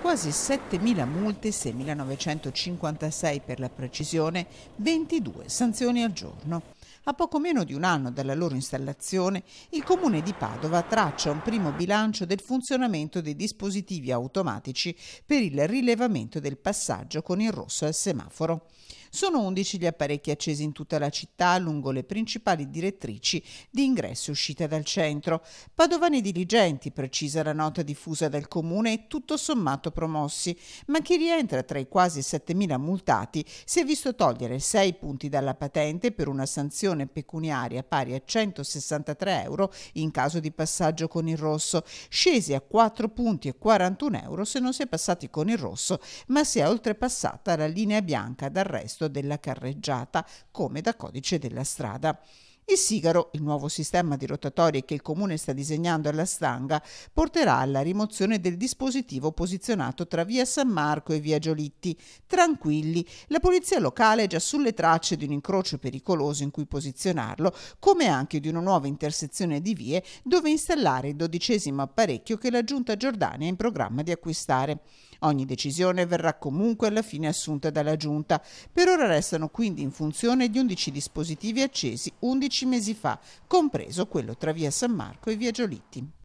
quasi 7.000 multe, 6.956 per la precisione, 22 sanzioni al giorno. A poco meno di un anno dalla loro installazione, il Comune di Padova traccia un primo bilancio del funzionamento dei dispositivi automatici per il rilevamento del passaggio con il rosso al semaforo. Sono 11 gli apparecchi accesi in tutta la città lungo le principali direttrici di ingresso e uscita dal centro. Padovani diligenti, precisa la nota diffusa dal Comune, e tutto sommato promossi, ma chi rientra tra i quasi 7.000 multati si è visto togliere 6 punti dalla patente per una sanzione pecuniaria pari a 163 euro in caso di passaggio con il rosso, scesi a 4 punti e 41 euro se non si è passati con il rosso, ma si è oltrepassata la linea bianca dal resto della carreggiata, come da codice della strada. Il Sigaro, il nuovo sistema di rotatorie che il comune sta disegnando alla stanga, porterà alla rimozione del dispositivo posizionato tra via San Marco e via Giolitti. Tranquilli, la polizia locale è già sulle tracce di un incrocio pericoloso in cui posizionarlo, come anche di una nuova intersezione di vie dove installare il dodicesimo apparecchio che la giunta Giordania è in programma di acquistare. Ogni decisione verrà comunque alla fine assunta dalla giunta. Per ora restano quindi in funzione gli 11 dispositivi accesi, 11 15 mesi fa, compreso quello tra via San Marco e via Giolitti.